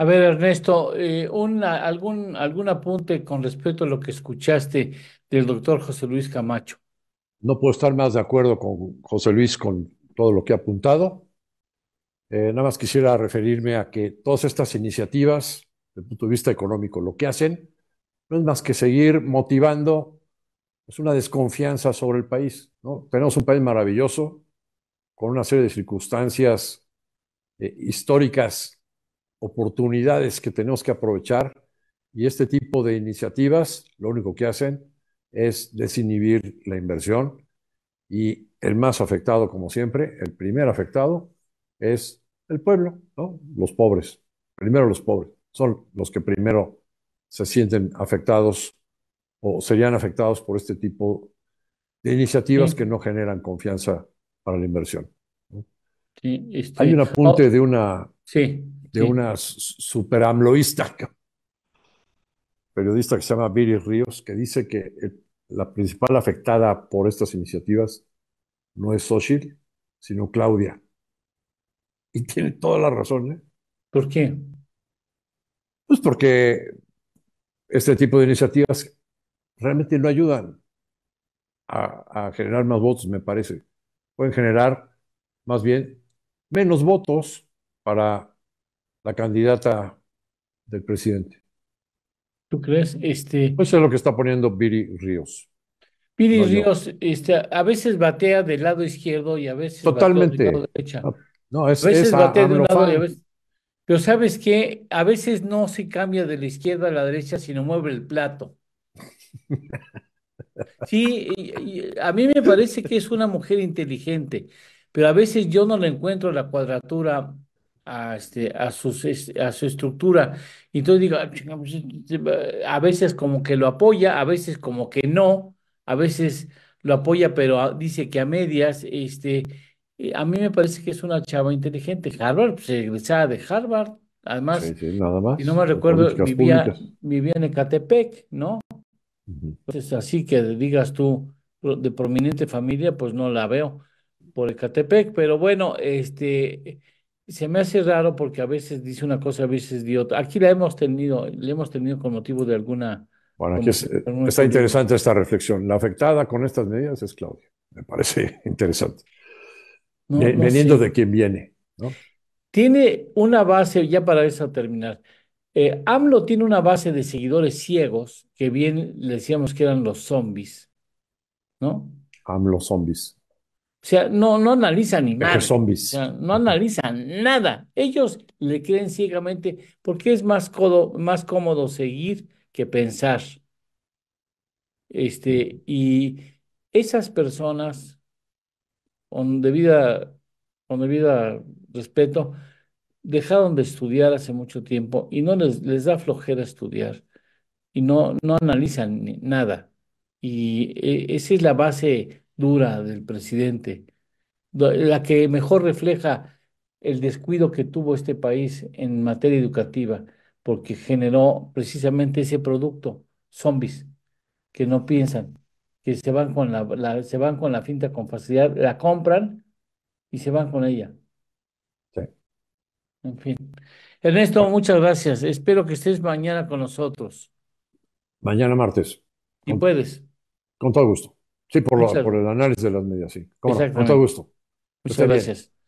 A ver, Ernesto, eh, algún, algún apunte con respecto a lo que escuchaste del doctor José Luis Camacho. No puedo estar más de acuerdo con José Luis con todo lo que ha apuntado. Eh, nada más quisiera referirme a que todas estas iniciativas, desde el punto de vista económico, lo que hacen no es más que seguir motivando pues, una desconfianza sobre el país. Tenemos un país maravilloso, con una serie de circunstancias eh, históricas oportunidades que tenemos que aprovechar y este tipo de iniciativas lo único que hacen es desinhibir la inversión y el más afectado, como siempre, el primer afectado es el pueblo, los pobres, primero los pobres, son los que primero se sienten afectados o serían afectados por este tipo de iniciativas que no generan confianza para la inversión. Este, Hay un apunte de una... Sí de una super periodista que se llama Viri Ríos, que dice que la principal afectada por estas iniciativas no es Xochitl, sino Claudia. Y tiene toda la razón, ¿eh? ¿Por qué? Pues porque este tipo de iniciativas realmente no ayudan a, generar más votos, me parece. Pueden generar más bien menos votos para la candidata del presidente. ¿Tú crees? Este... Eso es lo que está poniendo Viri Ríos. Piri Ríos este, a veces batea del lado izquierdo y a veces Totalmente. del lado derecha. No, no, es, a veces batea a, de un lado y a veces... Pero sabes qué, a veces no se cambia de la izquierda a la derecha, sino mueve el plato. Sí, a mí me parece que es una mujer inteligente, pero a veces yo no le encuentro la cuadratura a, este, a, a su estructura. Y entonces digo, ah, pues, este, a veces como que lo apoya, a veces como que no, a veces lo apoya, pero ah, dice que a medias, este, eh, a mí me parece que es una chava inteligente. Harvard, pues regresaba de Harvard, además, Sí, no me recuerdo, vivía, en Ecatepec, ¿no? Entonces, así que digas tú, de prominente familia, pues no la veo por Ecatepec, pero bueno, este se me hace raro porque a veces dice una cosa, a veces dice otra. Aquí la hemos tenido, hemos tenido con motivo de alguna. Bueno, aquí eh, está interesante esta reflexión. La afectada con estas medidas es Claudia. Me parece interesante. Veniendo de quién viene. ¿no? Tiene una base, ya para eso terminar. Eh, AMLO tiene una base de seguidores ciegos, que bien le decíamos que eran los zombies, ¿no? AMLO zombies. O sea, no, no analizan ni nada. no analizan nada. Ellos le creen ciegamente porque es más, codo, más cómodo seguir que pensar. Este, y esas personas, con debida, con debida respeto, dejaron de estudiar hace mucho tiempo y no les, les da flojera estudiar y no, no analizan nada. Y e, esa es la base dura del presidente, la que mejor refleja el descuido que tuvo este país en materia educativa, porque generó precisamente ese producto, zombies, que no piensan, que se van con la, se van con la finta con facilidad, la compran y se van con ella. En fin. Ernesto, muchas gracias. Espero que estés mañana con nosotros. Mañana martes. Si puedes. Con todo gusto. Sí, por, la, por el análisis de las medias, sí. Con todo gusto. Muchas gracias.